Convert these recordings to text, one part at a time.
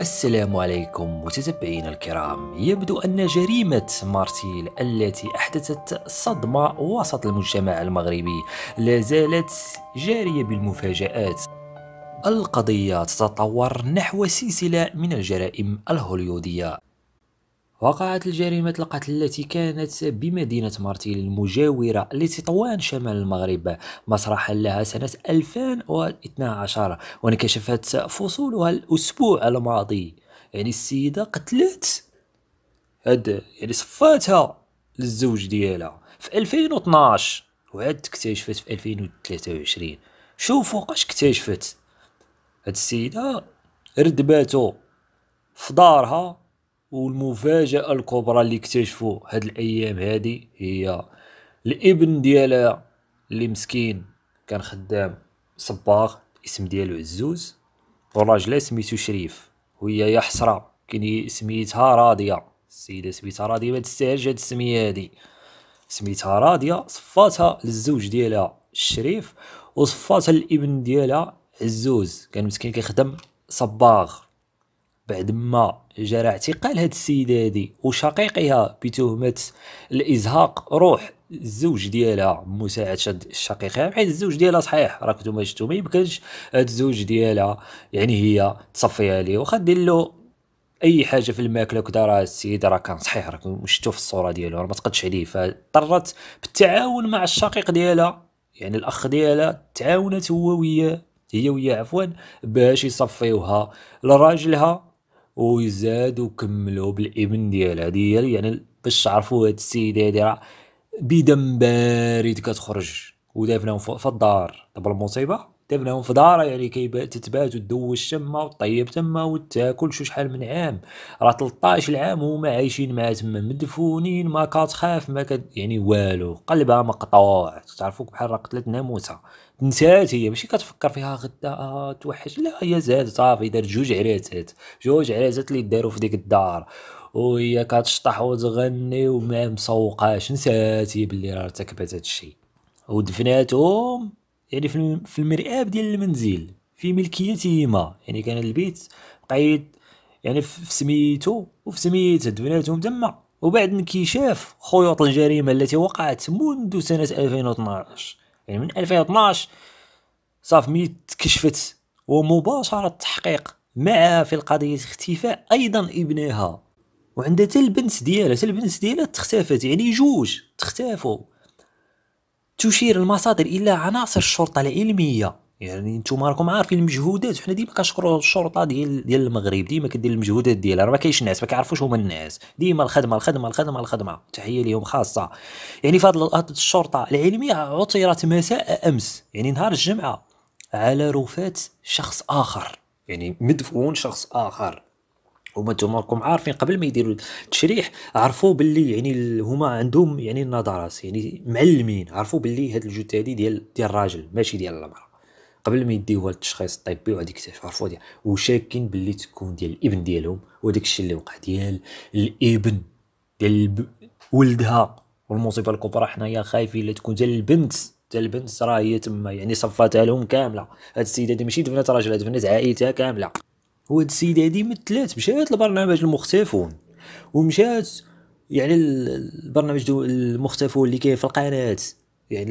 السلام عليكم متتبعينا الكرام يبدو أن جريمة مارتيل التي أحدثت صدمة وسط المجتمع المغربي لا زالت جارية بالمفاجآت القضية تتطور نحو سلسلة من الجرائم الهوليودية وقعت جريمة القتل التي كانت بمدينة مارتيل المجاورة لتطوان شمال المغرب مسرحا لها سنة 2012 وانكشفت فصولها الأسبوع الماضي يعني السيدة قتلت هاد يعني صفاتها للزوج ديالها في 2012 وعاد اكتشفت في 2023 شوفوا قاش اكتشفت هاد السيدة ردباتو في دارها والمفاجاه الكبرى اللي اكتشفوا هاد الايام هادي هي الابن ديالها اللي مسكين كان خدام صباغ الاسم ديالو عزوز والراجل سميتو شريف وهي يا حسره كاين سميتها راضيه السيده سميتها راضيه ما تستاهلش هاد السميه هادي سميتها راضيه صفاتها للزوج ديالها الشريف وصفاتها الابن ديالها عزوز كان مسكين كيخدم صباغ بعد ما جرى اعتقال هاد السيده هادي وشقيقها بتهمه الازهاق روح الزوج ديالها مساعد شد شقيقها حيت يعني الزوج ديالها صحيح راه كنتو ما شفتو ما يمكنش هاد الزوج ديالها يعني هي تصفيها ليه واخا دير له اي حاجه في الماكله وكذا راه السيد راه كان صحيح راه شفتو في الصوره ديالو راه ما تقدش عليه فاضطرت بالتعاون مع الشقيق ديالها يعني الاخ ديالها تعاونت هو وياه هي وياه عفوا باش يصفيوها لراجلها ويزاد وكملوا بالابن ديالها هي يعني باش تعرفوا هاد السيده هادي راه بدم بارد كتخرج ودافنه في الدار دابا المصيبه تبنى في دارها يعني كي تتبات وتدوز تما وتطيب تما وتاكل شو شحال من عام راه 13 عام وما عايشين معاه تما مدفونين ما كتخاف ما كت يعني والو قلبها مقطوع تعرفوك بحال راه قتلت ناموسه نسات هي ماشي كتفكر فيها غدا توحش لا هي زاد صافي دارت جوج عريسات جوج عريسات اللي داروا في ديك الدار وهي كتشطح وتغني وما مسوقاش نسات هي بلي راه ارتكبت هادشي ودفناتهم يعني في المرآب ديال المنزل في ملكيتهما يعني كان البيت قيد يعني في سميتو وفي سميت بناتهم تما وبعد انكشاف خيوط الجريمة التي وقعت منذ سنة 2012 يعني من 2012 صاف ميت تكشفت ومباشرة التحقيق معها في القضية اختفاء أيضا ابنها وعندها تل البنت ديالها تل البنت ديالها تختفت يعني جوج تختفوا تشير المصادر الى عناصر الشرطه العلميه يعني نتوما راكم عارفين المجهودات حنا ديما كنشكروا الشرطه ديال ديال المغرب ديما كدير المجهودات ديالها راه ما كاينش ناس ما كيعرفوش هما الناس ديما الخدمه الخدمه الخدمه الخدمه تحيه ليهم خاصه يعني هذه الشرطه العلميه عثرت مساء امس يعني نهار الجمعه على رفات شخص اخر يعني مدفون شخص اخر هما نتوما راكم عارفين قبل ما يديروا التشريح عرفوا باللي يعني هما عندهم يعني النظرات يعني معلمين عرفوا باللي هاد الجثه هادي ديال ديال الراجل ماشي ديال المراه قبل ما يديوها للتشخيص الطبي وغادي يكتشفوا عرفوا ديال وشاكين باللي تكون ديال الابن ديالهم وداك الشيء اللي وقع ديال الابن ديال ولدها والمصيبه الكبرى حنايا خايفين لا تكون ديال البنت حتى البنت راه هي تما يعني صفاتها لهم كامله هاد السيده هادي ماشي دفنات راجلها دفنات عائلتها كامله هو هاد السيدة هادي مثلات مشات لبرنامج المختفون ومشات يعني البرنامج دو المختفون اللي كاين في القناة يعني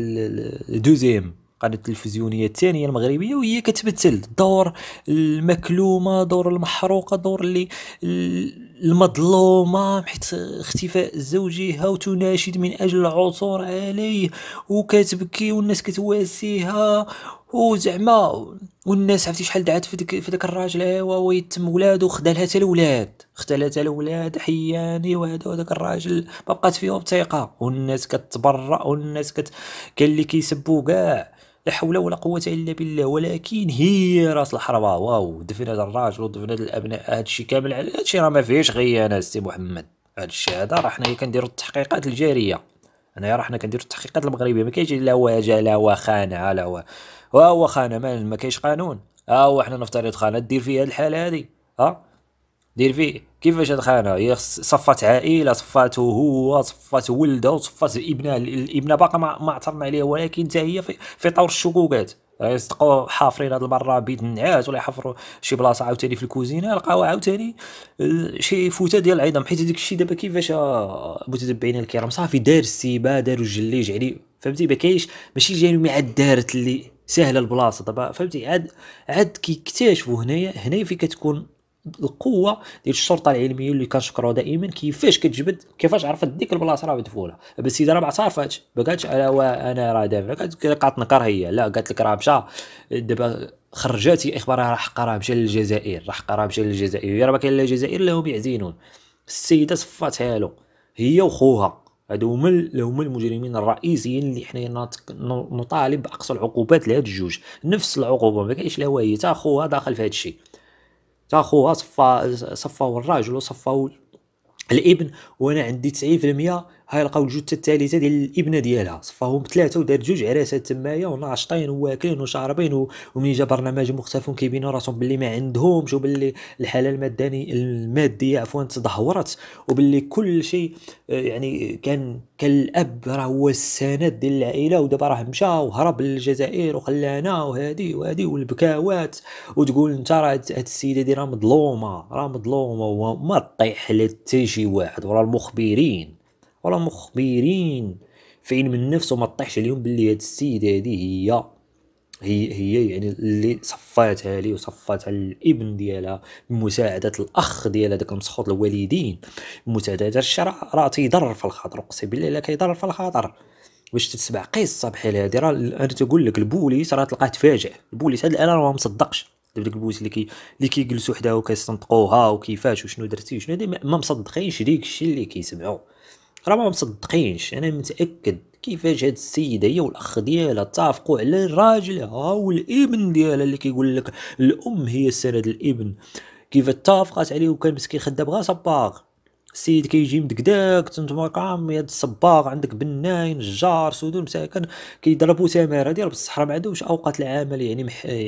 الدوزيام القناة التلفزيونية الثانية المغربية وهي كتبتل دور المكلومة دور المحروقة دور اللي المظلومة حيت اختفاء زوجها وتناشد من أجل العثور عليه وكتبكي والناس كتواسيها وزعما والناس عرفتي شحال دعات في ديك في داك الراجل ايوا ويتم ولادو خدا لها حتى الولاد خدا لها حتى الولاد حياني وهذا وداك الراجل ما بقات فيهم ثقه والناس كتبرأ والناس كت اللي كيسبو كاع لا حول ولا قوه الا بالله ولكن هي راس الحربه واو دفن هذا الراجل ودفن هذا الابناء هادشي كامل على هادشي راه ما فيهش غيانه سي محمد هادشي هذا راه حنايا كنديرو التحقيقات الجاريه انا راه حنا كنديرو التحقيقات المغربيه ما كاينش لا واجه لا وخانه لا و ها هو خانه ما كاينش قانون ها آه، هو حنا نفترض خانه دير فيها الحاله هذه ها آه. دير فيه كيفاش هاد الخانه هي صفات عائله صفات هو صفات ولده وصفات ابنه الابنه باقا ما عثرنا عليها ولكن حتى هي في, في طور الشكوكات يصدقوا يعني حافرين هاد المره بيت النعاس ولا يحفروا شي بلاصه عاوتاني في الكوزينه لقاو عاوتاني آه، شي فوته ديال العظام حيت هذاك الشيء دابا كيفاش المتتبعين آه، الكرام صافي دار السيبه داروا الجليج عليه يعني فهمتي ما كاينش ماشي جاي مع الدارت اللي سهله البلاصه دابا فهمتي عاد عاد كيكتشفوا هنايا هنايا فين كتكون القوه ديال الشرطه العلميه اللي كنشكروا دائما كيفاش كتجبد كيفاش عرفت ديك البلاصه راه مدفوله السيده راه ما عرفاتش ما قالتش انا انا راه دابا نكر هي لا قالت لك راه مشى دابا خرجاتي اخبارها راه حقا راه مشى للجزائر راه حقا راه مشى للجزائر راه ما كاين لا جزائر لا هم يعزينون السيده صفاتها له هي وخوها هادو هما هما المجرمين الرئيسيين اللي حنايا نطالب باقصى العقوبات لهاد الجوج نفس العقوبه ما كاينش لا هي تا خوها داخل في هاد الشيء تا خوها صفى صفاو الراجل وصفاو الابن وانا عندي 90% هاي لقاو الجثه الثالثه ديال الابنه ديالها صفاهم ثلاثه ودار جوج عراسات تمايا وناشطين وواكلين وشاربين ومنين جا برنامج مختلف كيبينوا راسهم باللي ما عندهمش وباللي الحاله الماداني الماديه عفوا تدهورت وباللي كل شيء آه، يعني كان كان الاب راه هو السند ديال العائله ودابا راه مشى وهرب للجزائر وخلانا وهادي وهادي والبكاوات وتقول انت راه هاد السيده دي راه مظلومه راه مظلومه وما طيح لها حتى شي واحد ورا المخبرين ولا مخبرين في علم النفس وما طيحش اليوم باللي هاد السيده هذه هي هي هي يعني اللي صفاتها لي وصفاتها الابن ديالها بمساعده الاخ ديالها داك المسخوط الوالدين بمساعده الشرع راه تيضر في الخاطر اقسم بالله لا كيضر في الخاطر باش تتبع قصه بحال هادي راه انا تقول لك البوليس راه تلقاه تفاجئ البوليس هاد الان راه ما مصدقش داك البوليس اللي كي اللي كيجلسوا حداها وكيستنطقوها وكيفاش وشنو درتي وشنو ما مصدقينش ديك الشيء اللي كيسمعوا راه ما مصدقينش انا متاكد كيفاش هاد السيده هي والاخ ديالها اتفقوا على الراجل ها والابن ديالها اللي كيقول لك الام هي سند الابن كيف اتفقات عليه وكان مسكين خدام غير صباغ السيد كيجي مدكداك تنتمرقم يا الصباغ عندك بناي نجار سودون مساكن كيضربوا سماره ديال بالصحراء ما عندهمش اوقات العمل يعني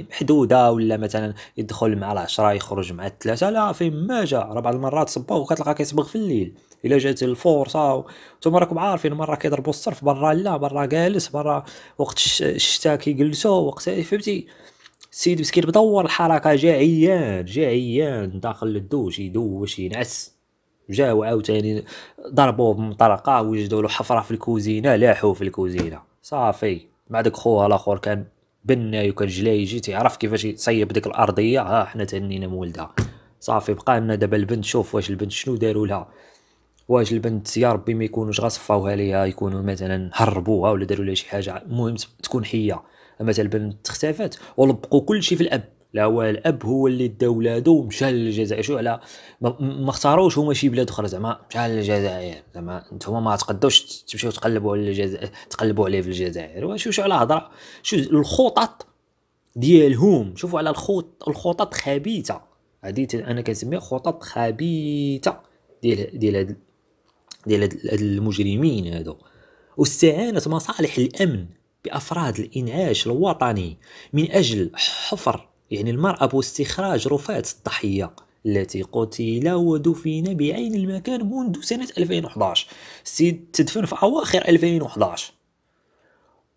محدوده ولا مثلا يدخل مع العشرة يخرج مع الثلاثه لا فين ما جا راه بعض المرات صباغ وكتلقى كيصبغ في الليل الا جات الفرصه نتوما راكم عارفين مره كيضربوا الصرف برا لا برا جالس برا وقت الشتاء كيجلسوا وقت فهمتي السيد مسكين بدور الحركه جا عيان جا عيان داخل الدوش يدوش ينعس جاو عاوتاني ضربوه بمطرقه وجدوا له حفره في الكوزينه لاحو في الكوزينه صافي مع داك خوها الاخر كان بنا وكان جلايجي تيعرف كيفاش يصيب ديك الارضيه ها حنا تهنينا مولدها صافي بقى لنا دابا البنت شوف واش البنت شنو داروا لها واش البنت يا ربي ما يكونوش غصفاوها ليها يكونوا مثلا هربوها ولا داروا لها شي حاجه المهم تكون حيه مثلا البنت اختفت ولبقوا كل شيء في الاب لا هو الاب هو اللي دا ولادو ومشى للجزائر شو على ما اختاروش هما شي بلاد اخرى زعما مشى للجزائر زعما نتوما ما تقدوش تمشيو تقلبوا على الجزائر تقلبوا عليه في الجزائر واش شو على هضره شو الخطط ديالهم شوفوا على الخط الخطط خبيثه هذه انا كنسميها خطط خبيثه ديال ديال هاد ديال هاد المجرمين هادو واستعانه مصالح الامن بافراد الانعاش الوطني من اجل حفر يعني المرأة باستخراج رفات الضحية التي قتل ودفن بعين المكان منذ سنة 2011 السيد تدفن في أواخر 2011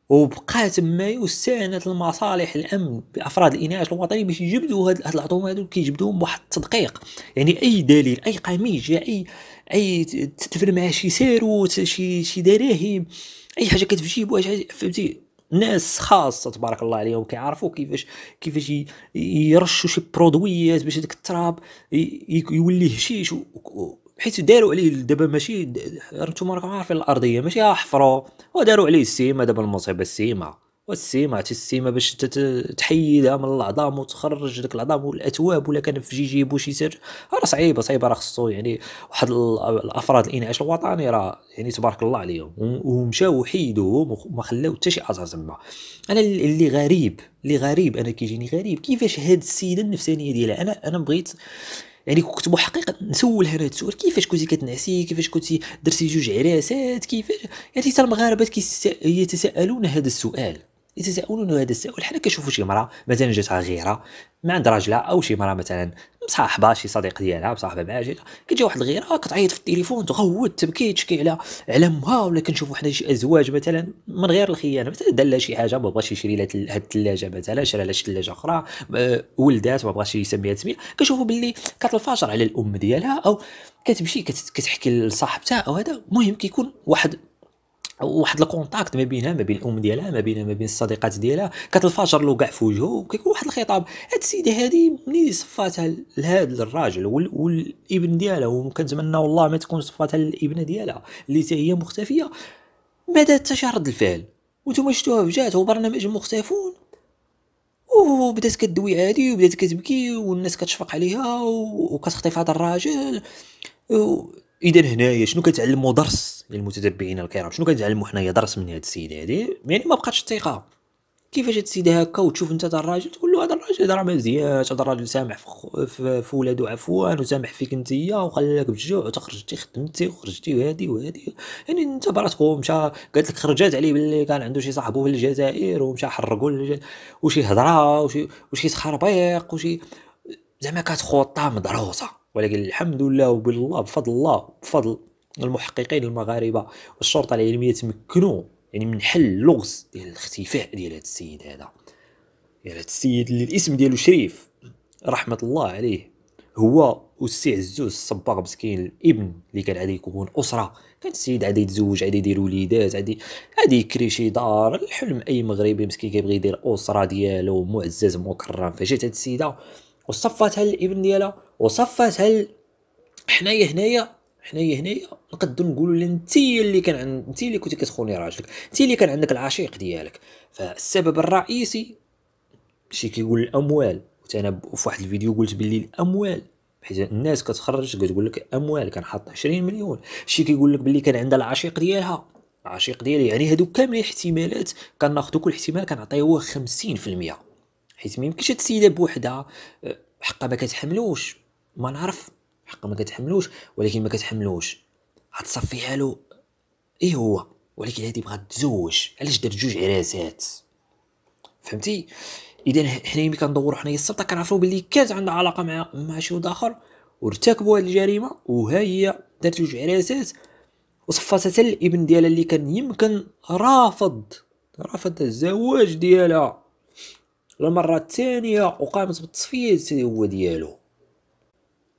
وبقى تما واستعانت المصالح الامن بافراد الاناث الوطني باش يجبدوا هاد, هاد هادو كيجبدوهم بواحد التدقيق يعني اي دليل اي قميص اي اي تدفن مع شي ساروت شي شي دراهم اي حاجه كتفجيب فهمتي ناس خاصه تبارك الله عليهم كيعرفوا كيفاش كيفاش يرشوا شي برودويات باش هذاك التراب يولي هشيش حيت داروا عليه دابا ماشي انتم راكم عارفين الارضيه ماشي حفروا وداروا عليه السيمه دابا المصيبه السيمه والسيمه حتى السيمه باش تحيدها من العظام وتخرج داك العظام والاتواب ولا كان في جي بوشي سير راه صعيبه صعيبه راه خصو يعني واحد الافراد الانعاش الوطني راه يعني تبارك الله عليهم ومشاو وحيدوهم وما خلاو حتى شي اثر تما انا اللي غريب اللي غريب انا كيجيني غريب كيفاش هاد السيده النفسانيه ديالها انا انا بغيت يعني كنت محقق نسول هذا السؤال كيفاش كنتي كتنعسي كيفاش كنتي درتي جوج عراسات كيفاش يعني حتى المغاربه كيتساءلون هذا السؤال يتساءلون هذا السؤال حنا كنشوفوا شي مرا مثلا جاتها غيرة ما عند راجلها او شي مرا مثلا مصاحبة شي صديق ديالها مصاحبة مع شي كتجي واحد الغيرة كتعيط في التليفون تغوت تبكي تشكي على على امها ولا كنشوفوا حنا شي ازواج مثلا من غير الخيانة مثلا دار لها شي حاجة ما بغاش يشري لها هاد الثلاجة مثلا شرى لها شي ثلاجة أخرى ولدات ما بغاش يسميها تسمية كنشوفوا باللي كتنفجر على الأم ديالها او كتمشي كتحكي لصاحبتها او هذا المهم كيكون واحد واحد الكونتاكت ما بينها ما بين الام ديالها ما بينها ما بين الصديقات ديالها كتنفجر له كاع في وجهه وكيكون واحد الخطاب هاد السيده هادي ملي صفاتها لهاد الراجل والابن ديالها وكنتمنى والله ما تكون صفاتها للابنه ديالها اللي حتى هي مختفيه ما دات حتى رد الفعل وانتم شفتوها جات وبرنامج مختفون وبدات كدوي عادي وبدات كتبكي والناس كتشفق عليها وكتخطف هذا الراجل اذا هنايا شنو كتعلمو درس للمتتبعين المتتبعين الكرام شنو كنتعلموا حنايا درس من هاد السيده هادي يعني ما بقاتش الثقه كيفاش هاد السيده هكا وتشوف انت هذا الراجل تقول له هذا الراجل هذا راه مزيان هذا الراجل سامح في ولادو عفوان وسامح فيك يا وخلاك بالجوع وتخرجتي خدمتي وخرجتي وهادي وهادي يعني انت براسك مشى قالت لك خرجات عليه باللي كان عنده شي صاحبو في الجزائر ومشى حرقو وشي هضره وشي وشي تخربيق وشي زعما كانت خطه مدروسه ولكن الحمد لله وبالله بفضل الله بفضل المحققين المغاربه والشرطه العلميه تمكنوا يعني من حل لغز ديال الاختفاء ديال هذا السيد هذا ديال يعني هذا السيد اللي الاسم ديالو شريف رحمه الله عليه هو والسي عزوز الصباغ مسكين الابن اللي كان عادي يكون اسره كان السيد عادي يتزوج عادي يدير وليدات عادي عادي يكري شي دار الحلم اي مغربي مسكين كيبغي يدير اسره ديالو معزز مكرم فجات هاد السيده وصفاتها الابن ديالها وصفاتها حنايا هنايا حنايا هنايا نقدر نقولوا لي انت اللي كان عند انت اللي كنتي كتخوني راجلك انت اللي كان عندك العشيق ديالك فالسبب الرئيسي شي كيقول الاموال وانا في واحد الفيديو قلت باللي الاموال حيت الناس كتخرج كتقول لك اموال كان حاط 20 مليون شي كيقول لك باللي كان عندها العشيق ديالها العشيق ديالي يعني هادو كامل احتمالات كناخذ كل احتمال كنعطيوه 50% حيت ما يمكنش هاد السيده بوحدها أه، حقها ما كتحملوش ما نعرف حقا ما كتحملوش ولكن ما كتحملوش غتصفيها له ايه هو ولكن هذه بغات تزوج علاش دار جوج عراسات فهمتي اذا حنا ملي كندورو حنايا السلطه كنعرفو بلي كانت عندها علاقه مع مع شي واحد اخر وارتكبوا هذه الجريمه وها هي دارت جوج عراسات وصفاتها حتى الابن ديالها اللي كان يمكن رافض رفض الزواج ديالها المره الثانيه وقامت بالتصفيه هو ديالو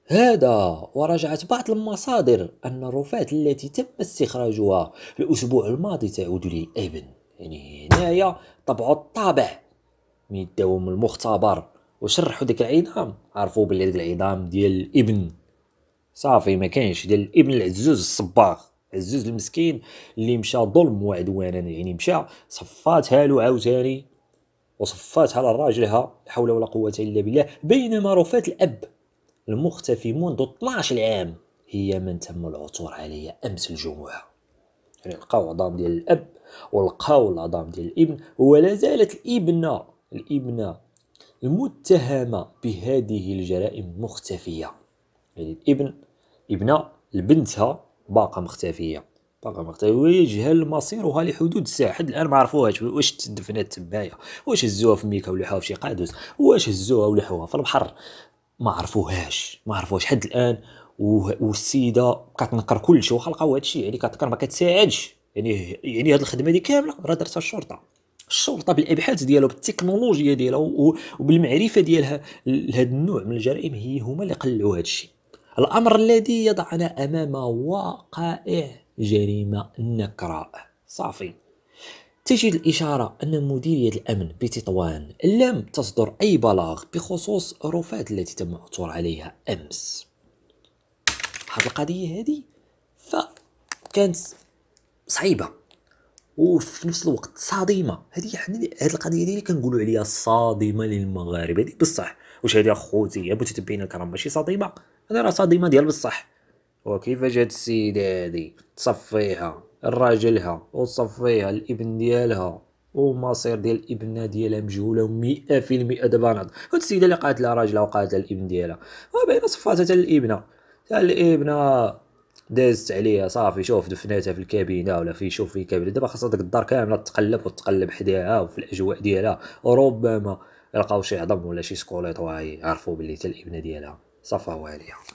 هذا ورجعت بعض المصادر أن الرفات التي تم استخراجها الأسبوع الماضي تعود للأبن يعني هنايا طبعوا الطابع من الدوام المختبر وشرحوا ديك العظام عرفوا بلي ديك العظام ديال الابن صافي ما كانش ديال الابن العزوز الصباغ عزوز المسكين اللي مشى ظلم وعدوانا يعني مشى صفاتها له عاوتاني وصفاتها لراجلها حول ولا قوه الا بالله بينما رفات الاب المختفي منذ 12 عام هي من تم العثور عليها امس الجمعه يعني لقاو عظام ديال الاب ولقاو العظام ديال الابن ولا زالت الابنه الابنه المتهمه بهذه الجرائم مختفيه يعني الابن ابنه لبنتها باقا مختفيه باقا مختفيه ويجهل مصيرها لحدود الساعه حد الان ما عرفوهاش واش تدفنات تمايا واش هزوها في ميكا ولحوها في شي قادوس واش هزوها ولحوها في البحر ما عرفوهاش ما عرفوهاش حد الان والسيده كتنكر كل كلشي واخا لقاو هادشي يعني كتنكر ما كتساعدش يعني يعني هاد الخدمه دي كامله راه دارتها الشرطه الشرطه بالابحاث ديالها بالتكنولوجيا ديالها وبالمعرفه ديالها لهذا النوع من الجرائم هي هما اللي قلعوا هادشي الامر الذي يضعنا امام واقع جريمه نكراء صافي تجد الإشارة أن مديرية الأمن بتطوان لم تصدر أي بلاغ بخصوص رفات التي تم العثور عليها أمس هذه القضية هذه فكانت صعيبة وفي نفس الوقت صادمة هذه حنا هذه القضية اللي كنقولوا عليها صادمة للمغاربة هذه بصح واش هذه أخوتي يا متتبعين الكرام ماشي صادمة هذه راه صادمة ديال بصح وكيف جات السيدة هذه تصفيها الراجلها وصفيها الابن ديالها ومصير ديال الابنه ديالها مجهوله 100% دابا ناض هاد السيده اللي قاتلها راجلها وقاتله الابن ديالها وبين صفاتها حتى الابنه حتى الابنه دازت عليها صافي شوف دفناتها في الكابينه ولا في شوف في كابينه دابا خاصها ديك الدار كامله تقلب وتقلب حداها وفي الاجواء ديالها وربما يلقاو شي عظم ولا شي سكوليط وهاي عرفوا بلي حتى الابنه ديالها صفا عليها